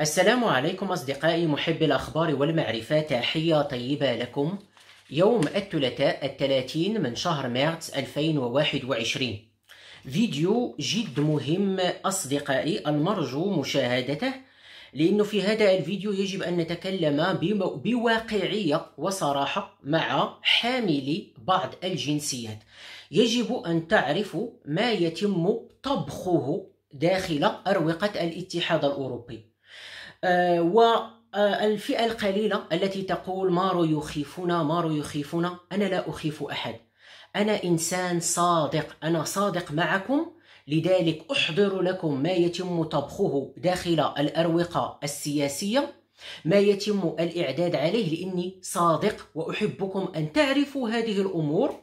السلام عليكم أصدقائي محب الأخبار والمعرفة تحية طيبة لكم يوم الثلاثاء الثلاثين من شهر مارس 2021 فيديو جد مهم أصدقائي المرجو مشاهدته لأنه في هذا الفيديو يجب أن نتكلم بواقعية وصراحة مع حاملي بعض الجنسيات يجب أن تعرفوا ما يتم طبخه داخل أروقة الاتحاد الأوروبي آه، والفئة آه، القليلة التي تقول مارو يخيفنا مارو يخيفنا أنا لا أخيف أحد أنا إنسان صادق أنا صادق معكم لذلك أحضر لكم ما يتم طبخه داخل الأروقة السياسية ما يتم الإعداد عليه لأني صادق وأحبكم أن تعرفوا هذه الأمور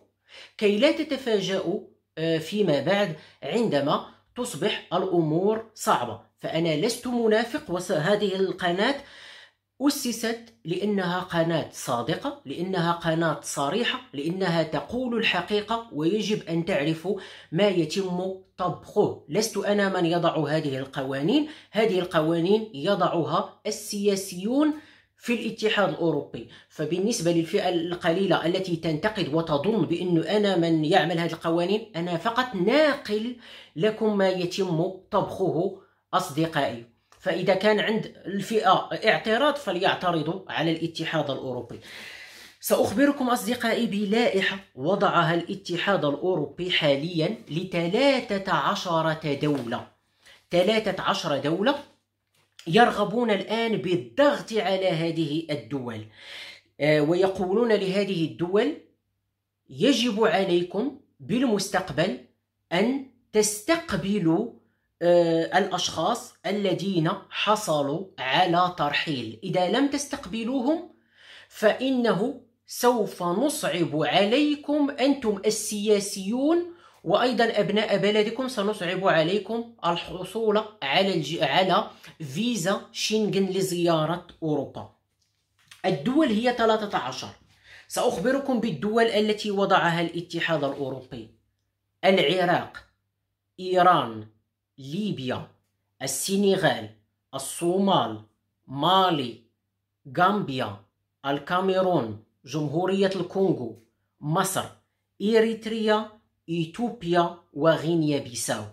كي لا تتفاجأوا آه، فيما بعد عندما تصبح الأمور صعبة فأنا لست منافق وهذه القناة أسست لأنها قناة صادقة لأنها قناة صريحة لأنها تقول الحقيقة ويجب أن تعرفوا ما يتم طبخه لست أنا من يضع هذه القوانين هذه القوانين يضعها السياسيون في الاتحاد الأوروبي فبالنسبة للفئة القليلة التي تنتقد وتظن بأن أنا من يعمل هذه القوانين أنا فقط ناقل لكم ما يتم طبخه أصدقائي فإذا كان عند الفئة اعتراض فليعترضوا على الاتحاد الأوروبي سأخبركم أصدقائي بلائحة وضعها الاتحاد الأوروبي حاليا لثلاثة عشرة دولة ثلاثة عشر دولة يرغبون الآن بالضغط على هذه الدول آه، ويقولون لهذه الدول يجب عليكم بالمستقبل أن تستقبلوا آه، الأشخاص الذين حصلوا على ترحيل إذا لم تستقبلوهم فإنه سوف نصعب عليكم أنتم السياسيون وأيضا أبناء بلدكم سنصعب عليكم الحصول على الج... على فيزا شنغن لزيارة أوروبا الدول هي 13 سأخبركم بالدول التي وضعها الاتحاد الأوروبي العراق إيران ليبيا السنغال الصومال مالي غامبيا الكاميرون جمهورية الكونغو مصر إريتريا إيتوبيا وغينيا بيساو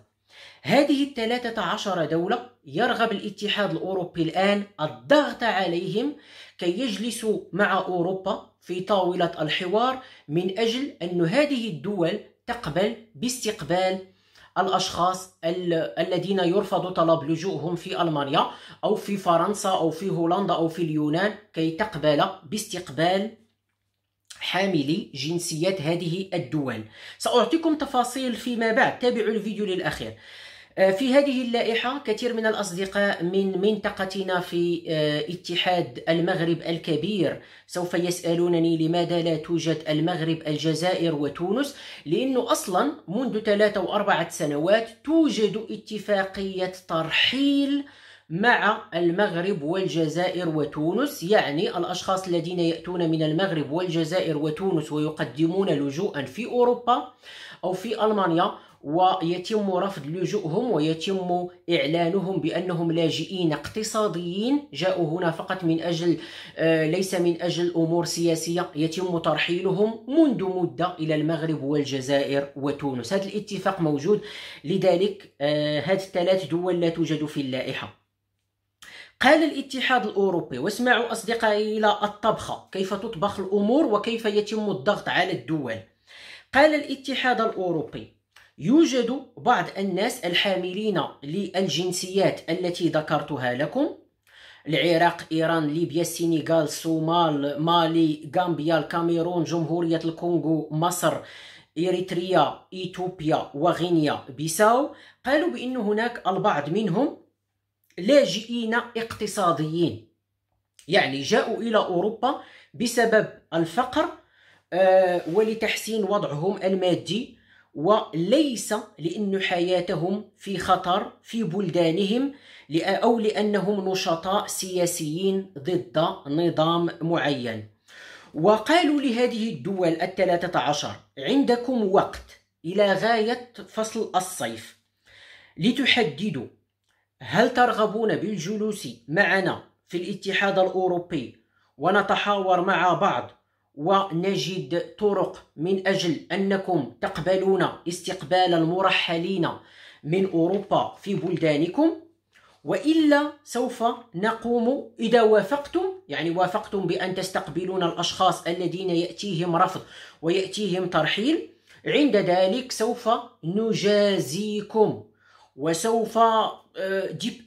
هذه الثلاثة عشر دولة يرغب الاتحاد الأوروبي الآن الضغط عليهم كي يجلسوا مع أوروبا في طاولة الحوار من أجل أن هذه الدول تقبل باستقبال الأشخاص الذين يرفض طلب لجوءهم في ألمانيا أو في فرنسا أو في هولندا أو في اليونان كي تقبل باستقبال حاملي جنسيات هذه الدول سأعطيكم تفاصيل فيما بعد تابعوا الفيديو للأخير آه، في هذه اللائحة كثير من الأصدقاء من منطقتنا في آه، اتحاد المغرب الكبير سوف يسألونني لماذا لا توجد المغرب الجزائر وتونس لأنه أصلا منذ ثلاثة وأربعة سنوات توجد اتفاقية ترحيل مع المغرب والجزائر وتونس يعني الأشخاص الذين يأتون من المغرب والجزائر وتونس ويقدمون لجوءا في أوروبا أو في ألمانيا ويتم رفض لجوءهم ويتم إعلانهم بأنهم لاجئين اقتصاديين جاءوا هنا فقط من أجل آه، ليس من أجل أمور سياسية يتم ترحيلهم منذ مدة إلى المغرب والجزائر وتونس هذا الاتفاق موجود لذلك هذه آه، الثلاث دول لا توجد في اللائحة قال الاتحاد الاوروبي واسمعوا اصدقائي الى الطبخه كيف تطبخ الامور وكيف يتم الضغط على الدول قال الاتحاد الاوروبي يوجد بعض الناس الحاملين للجنسيات التي ذكرتها لكم العراق ايران ليبيا السنغال الصومال مالي غامبيا الكاميرون جمهوريه الكونغو مصر اريتريا اثيوبيا وغينيا بيساو قالوا بان هناك البعض منهم لاجئين اقتصاديين يعني جاءوا الى اوروبا بسبب الفقر آه، ولتحسين وضعهم المادي وليس لأن حياتهم في خطر في بلدانهم أو لأنهم نشطاء سياسيين ضد نظام معين وقالوا لهذه الدول الثلاثة عشر عندكم وقت إلى غاية فصل الصيف لتحددوا هل ترغبون بالجلوس معنا في الاتحاد الأوروبي ونتحاور مع بعض ونجد طرق من أجل أنكم تقبلون استقبال المرحلين من أوروبا في بلدانكم وإلا سوف نقوم إذا وافقتم يعني وافقتم بأن تستقبلون الأشخاص الذين يأتيهم رفض ويأتيهم ترحيل عند ذلك سوف نجازيكم وسوف آه،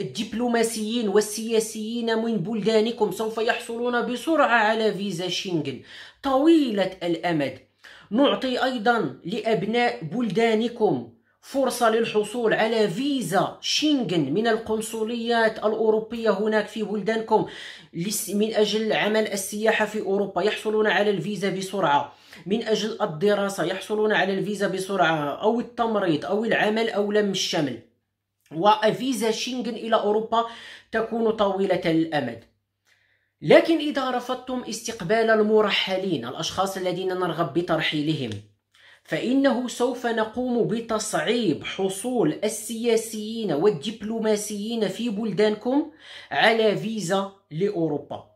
الدبلوماسيين والسياسيين من بلدانكم سوف يحصلون بسرعة على فيزا شنغن طويلة الأمد نعطي أيضا لأبناء بلدانكم فرصة للحصول على فيزا شنغن من القنصليات الأوروبية هناك في بلدانكم من أجل عمل السياحة في أوروبا يحصلون على الفيزا بسرعة من أجل الدراسة يحصلون على الفيزا بسرعة أو التمريض أو العمل أو لم الشمل وفيزا شنغن إلى أوروبا تكون طويلة الأمد لكن إذا رفضتم استقبال المرحلين الأشخاص الذين نرغب بترحيلهم فإنه سوف نقوم بتصعيب حصول السياسيين والدبلوماسيين في بلدانكم على فيزا لأوروبا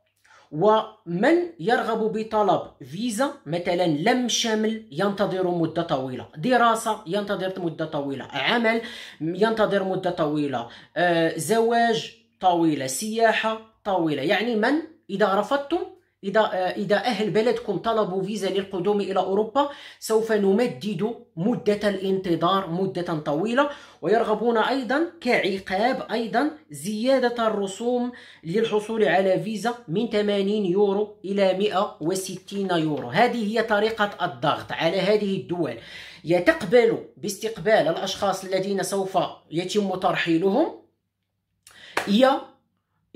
ومن يرغب بطلب فيزا مثلا لم شمل ينتظر مدة طويلة دراسة ينتظر مدة طويلة عمل ينتظر مدة طويلة آه، زواج طويلة سياحة طويلة يعني من إذا رفضتم إذا إذا أهل بلدكم طلبوا فيزا للقدوم إلى أوروبا سوف نمدد مدة الانتظار مدة طويلة ويرغبون أيضا كعقاب أيضا زيادة الرسوم للحصول على فيزا من 80 يورو إلى 160 يورو هذه هي طريقة الضغط على هذه الدول يتقبل باستقبال الأشخاص الذين سوف يتم ترحيلهم يا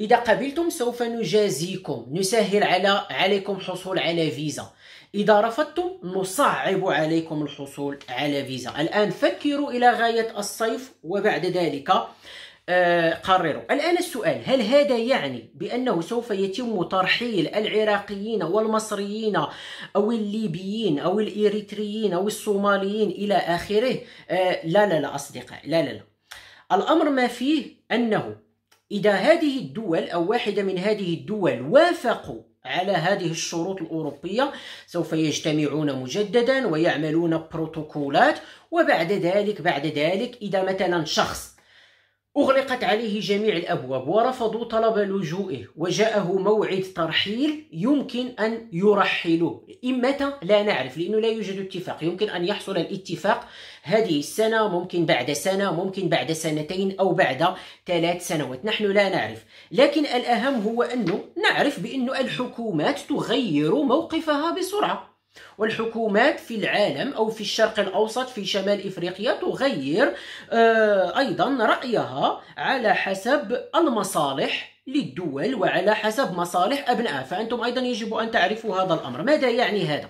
إذا قبلتم سوف نجازيكم نسهل على عليكم الحصول على فيزا إذا رفضتم نصعب عليكم الحصول على فيزا الآن فكروا إلى غاية الصيف وبعد ذلك آه، قرروا الآن السؤال هل هذا يعني بأنه سوف يتم ترحيل العراقيين والمصريين أو الليبيين أو الإريتريين أو الصوماليين إلى آخره آه، لا لا لا أصدقاء لا لا لا الأمر ما فيه أنه إذا هذه الدول أو واحدة من هذه الدول وافقوا على هذه الشروط الأوروبية سوف يجتمعون مجددا ويعملون بروتوكولات وبعد ذلك بعد ذلك إذا مثلا شخص أغلقت عليه جميع الأبواب ورفضوا طلب لجوئه وجاءه موعد ترحيل يمكن أن يرحلوا إمتى لا نعرف لأنه لا يوجد اتفاق يمكن أن يحصل الاتفاق هذه السنة ممكن بعد سنة ممكن بعد سنتين أو بعد ثلاث سنوات نحن لا نعرف لكن الأهم هو أنه نعرف بأن الحكومات تغير موقفها بسرعة والحكومات في العالم أو في الشرق الأوسط في شمال إفريقيا تغير آه، أيضا رأيها على حسب المصالح للدول وعلى حسب مصالح أبنائها فأنتم أيضا يجب أن تعرفوا هذا الأمر ماذا يعني هذا؟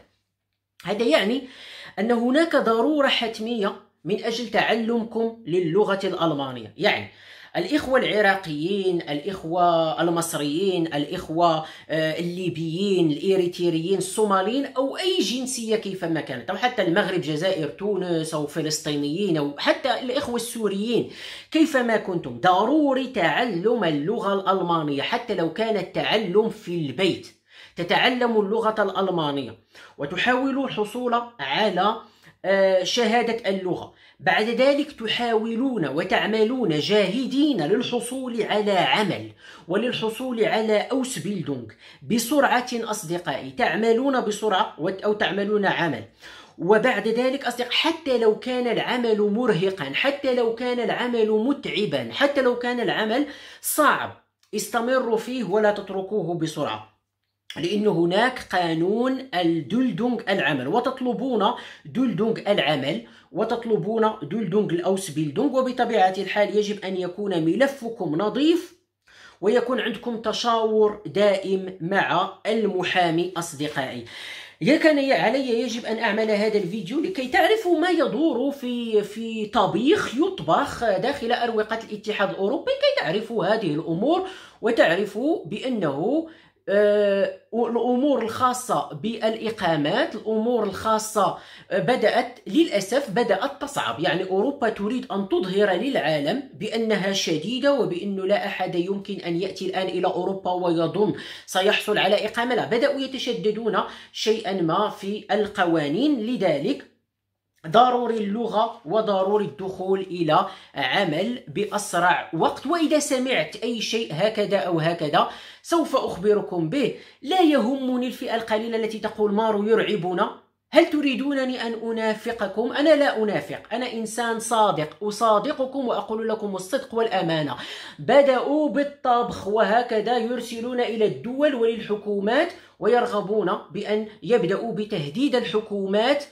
هذا يعني أن هناك ضرورة حتمية من أجل تعلمكم للغة الألمانية يعني الإخوة العراقيين الإخوة المصريين الإخوة آه، الليبيين الإريتريين الصوماليين أو أي جنسية كيفما كانت أو حتى المغرب جزائر تونس أو فلسطينيين أو حتى الإخوة السوريين كيفما كنتم ضروري تعلم اللغة الألمانية حتى لو كان التعلم في البيت تتعلم اللغة الألمانية وتحاول الحصول على آه، شهادة اللغة بعد ذلك تحاولون وتعملون جاهدين للحصول على عمل وللحصول على أوس بيلدونغ بسرعة أصدقائي تعملون بسرعة أو تعملون عمل وبعد ذلك أصدق حتى لو كان العمل مرهقا حتى لو كان العمل متعبا حتى لو كان العمل صعب استمروا فيه ولا تتركوه بسرعة لأن هناك قانون الدلدونغ العمل وتطلبون دلدونغ العمل وتطلبون دلدونغ الأوسبيلدونغ وبطبيعة الحال يجب أن يكون ملفكم نظيف ويكون عندكم تشاور دائم مع المحامي أصدقائي كان علي يجب ان اعمل هذا الفيديو لكي تعرفوا ما يدور في في طبيخ يطبخ داخل اروقه الاتحاد الاوروبي كي تعرفوا هذه الامور وتعرفوا بانه آه، الامور الخاصه بالاقامات الامور الخاصه آه، بدات للاسف بدات تصعب يعني اوروبا تريد ان تظهر للعالم بانها شديده وبانه لا احد يمكن ان ياتي الان الى اوروبا ويظن سيحصل على اقامه لا بداوا يتشددون شيئا ما في القوانين لذلك ضروري اللغة وضروري الدخول إلى عمل بأسرع وقت وإذا سمعت أي شيء هكذا أو هكذا سوف أخبركم به لا يهمني الفئة القليلة التي تقول مارو يرعبنا هل تريدونني أن أنافقكم؟ أنا لا أنافق أنا إنسان صادق أصادقكم وأقول لكم الصدق والأمانة بدأوا بالطبخ وهكذا يرسلون إلى الدول وللحكومات ويرغبون بأن يبدأوا بتهديد الحكومات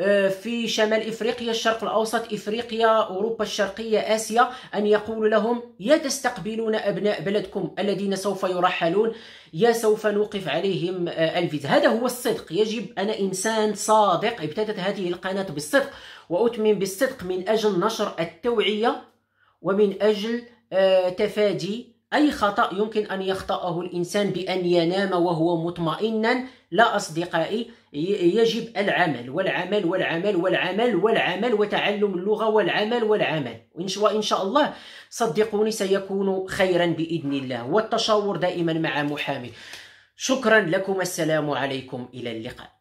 آه، في شمال افريقيا الشرق الاوسط افريقيا اوروبا الشرقيه اسيا ان يقول لهم يا تستقبلون ابناء بلدكم الذين سوف يرحلون يا سوف نوقف عليهم آه، الفيزا هذا هو الصدق يجب انا انسان صادق ابتدت هذه القناه بالصدق وأتمن بالصدق من اجل نشر التوعيه ومن اجل آه، تفادي أي خطأ يمكن أن يخطأه الإنسان بأن ينام وهو مطمئنا لا أصدقائي يجب العمل والعمل والعمل والعمل والعمل وتعلم اللغة والعمل والعمل وإن شاء الله صدقوني سيكون خيرا بإذن الله والتشاور دائما مع محامي شكرا لكم السلام عليكم إلى اللقاء